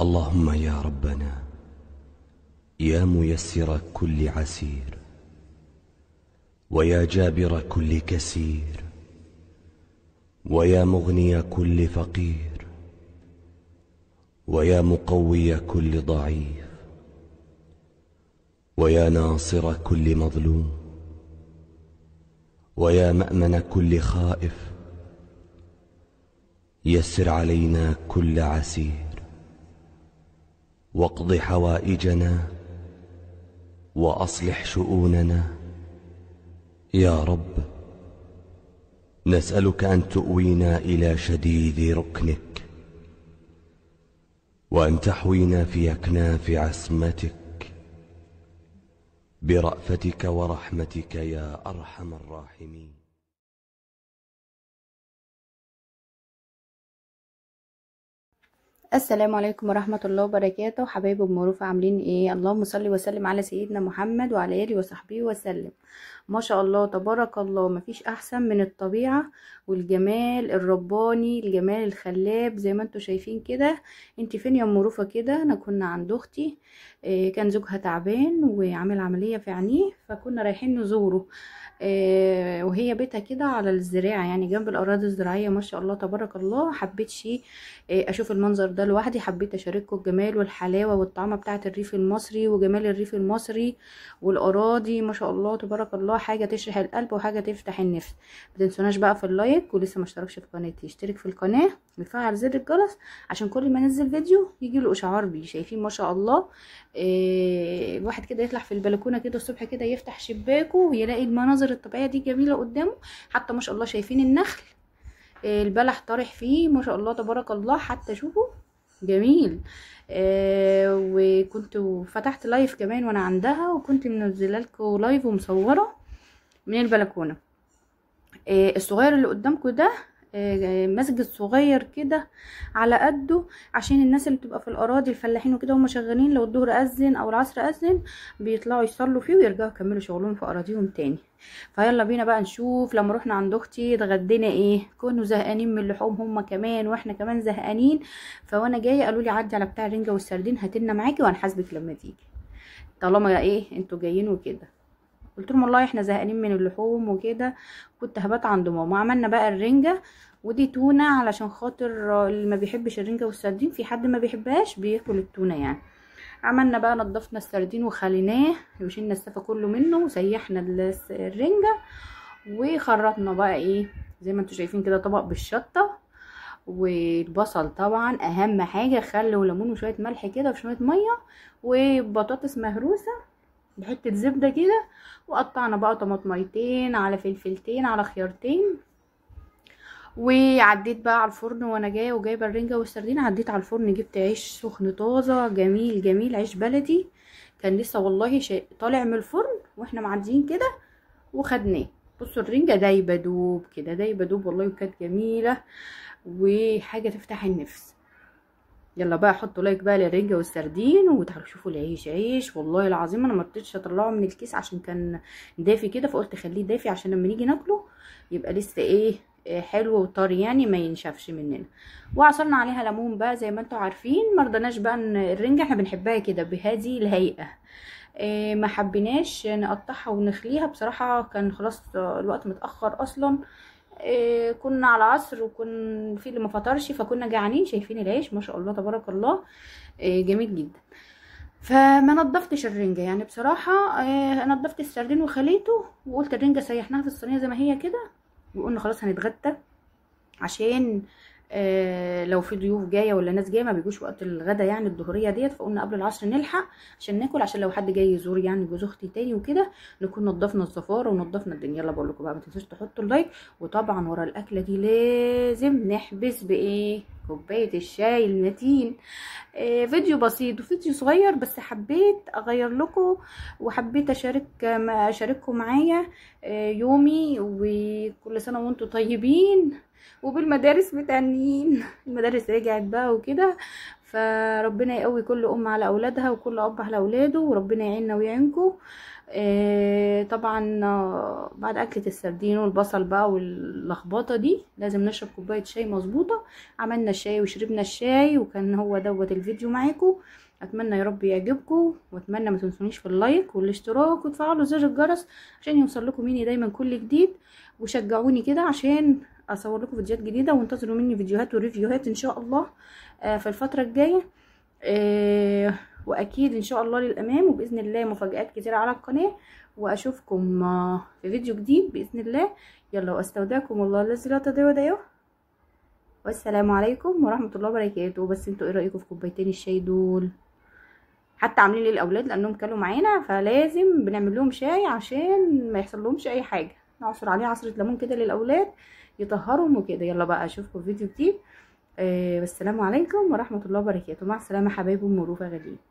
اللهم يا ربنا يا ميسر كل عسير ويا جابر كل كسير ويا مغني كل فقير ويا مقوي كل ضعيف ويا ناصر كل مظلوم ويا مامن كل خائف يسر علينا كل عسير واقض حوائجنا واصلح شؤوننا يا رب نسالك ان تؤوينا الى شديد ركنك وان تحوينا في اكناف عصمتك برافتك ورحمتك يا ارحم الراحمين السلام عليكم ورحمة الله وبركاته حبايب ومعروف عاملين ايه اللهم صل وسلم على سيدنا محمد وعلى اله وصحبه وسلم ما شاء الله تبارك الله مفيش احسن من الطبيعة والجمال الرباني الجمال الخلاب زي ما انتوا شايفين كده انت فين يا مروفه كده انا كنا عند اختي آه، كان زوجها تعبان وعامل عملية في عينيه فكنا رايحين نزوره آه، وهي بيتها كده على الزراعة يعني جنب الاراضي الزراعية ما شاء الله تبارك الله حبيتش آه، اشوف المنظر ده ده لوحدي حبيت اشارككم الجمال والحلاوه والطعمه بتاعه الريف المصري وجمال الريف المصري والاراضي ما شاء الله تبارك الله حاجه تشرح القلب وحاجه تفتح النفس ما تنسوناش بقى في اللايك ولسه ما اشتركش في قناتي اشترك في القناه وفعل زر الجرس عشان كل ما انزل فيديو يجي له اشعار بيه شايفين ما شاء الله إيه الواحد كده يطلع في البلكونه كده الصبح كده يفتح شباكه ويلاقي المناظر الطبيعيه دي جميله قدامه حتى ما شاء الله شايفين النخل آه، البلح طارح فيه ما شاء الله تبارك الله حتى شوفوا جميل آه وكنت فتحت لايف كمان وانا عندها وكنت منزله لكم لايف ومصوره من البلكونه آه الصغير اللي قدامكم ده آه، مسجد صغير كده على قده عشان الناس اللي بتبقى في الاراضي الفلاحين وكده هم شغالين لو الظهر اذن او العصر اذن بيطلعوا يصلوا فيه ويرجعوا يكملوا شغلهم في اراضيهم تاني فيلا بينا بقى نشوف لما رحنا عند اختي اتغدينا ايه كنوا زهقانين من اللحوم هم كمان واحنا كمان زهقانين فوانا جايه قالوا لي عدي على بتاع الرنجه والسردين هاتلنا معاكي وهنحاسبك لما تيجي طالما ايه انتوا جايين وكده قلت لهم والله احنا زهقانين من اللحوم وكده كنت هبات عند ماما عملنا بقى الرنجه ودي تونه علشان خاطر اللي ما بيحبش الرنجه والسردين في حد ما بيحبهاش بياكل التونه يعني عملنا بقى نضفنا السردين وخليناه وشلنا السفه كله منه وسيحنا الرنجه وخرطنا بقى ايه زي ما انتم شايفين كده طبق بالشطه والبصل طبعا اهم حاجه خل وليمون وشويه ملح كده وشويه ميه وبطاطس مهروسه بحته زبده كده وقطعنا بقى طماطميتين على فلفلتين على خيارتين وعديت بقى على الفرن وانا جايه وجايبه الرنجه والسردين عديت على الفرن جبت عيش سخن طازه جميل جميل عيش بلدي كان لسه والله طالع من الفرن واحنا معديين كده وخدناه بصوا الرنجه دايبه دوب كده دايبه دوب والله وكانت جميله وحاجه تفتح النفس يلا بقى حطوا لايك بقى للرنجه والسردين وتعالوا شوفوا العيش عيش والله العظيم انا ما رضيتش اطلعه من الكيس عشان كان دافي كده فقلت خليه دافي عشان لما نيجي ناكله يبقى لسه ايه آه، حلو وطري يعني ما ينشفش مننا وعصرنا عليها ليمون بقى زي ما انتوا عارفين ما رضناش بقى ان الرنجه احنا بنحبها كده بهذه الهيئه إيه ما حبيناش نقطعها ونخليها بصراحه كان خلاص الوقت متاخر اصلا إيه، كنا على العصر وكان في اللي ما فطرش فكنا جعانين شايفين العيش ما شاء الله تبارك الله إيه، جميل جدا فما نضفتش الرنجة يعني بصراحة إيه، نضفت السردين وخليته وقلت الرنجة سيحناها في الصينية زي ما هي كده وقلنا خلاص هنتغدى عشان آه، لو في ضيوف جايه ولا ناس جايه ما بيجوش وقت الغدا يعني الظهريه ديت فقلنا قبل العصر نلحق عشان ناكل عشان لو حد جاي يزور يعني جوز اختي تاني وكده نكون نضفنا الزفاره ونضفنا الدنيا يلا بقول لكم بقى ما تنسوش تحطوا اللايك وطبعا ورا الاكله دي لازم نحبس بايه كوبايه الشاي المتين آه فيديو بسيط وفيديو صغير بس حبيت اغير لكم وحبيت اشارك اشارككم معايا آه يومي وكل سنه وانتم طيبين وبالمدارس متانيين المدارس رجعت بقى وكده فربنا يقوي كل ام على اولادها وكل اب على اولاده وربنا يعيننا ويعينكم آه، طبعا آه، بعد اكله السردين والبصل بقى واللخبطه دي لازم نشرب كوبايه شاي مظبوطه عملنا الشاي وشربنا الشاي وكان هو دوت الفيديو معاكم اتمنى يا رب يعجبكم واتمنى ما تنسونيش في اللايك والاشتراك وتفعلوا زر الجرس عشان يوصل لكم مني دايما كل جديد وشجعوني كده عشان اصور لكم فيديوهات جديده وانتظروا مني فيديوهات وريفيوهات ان شاء الله آه، في الفتره الجايه آه، واكيد ان شاء الله للامام وباذن الله مفاجات كتير على القناه واشوفكم آه، في فيديو جديد باذن الله يلا واستودعكم الله الذي لا تضيع ودايعه والسلام عليكم ورحمه الله وبركاته بس انتوا ايه رايكم في كوبايتين الشاي دول حتى عاملين للاولاد لانهم كانوا معانا فلازم بنعمل لهم شاي عشان ما يحصل لهمش اي حاجه نعصر عليه عصره ليمون كده للاولاد يطهرهم وكده يلا بقى اشوفكم في فيديو جديد آه والسلام عليكم ورحمه الله وبركاته مع السلامه حبايب ومروفه غاليه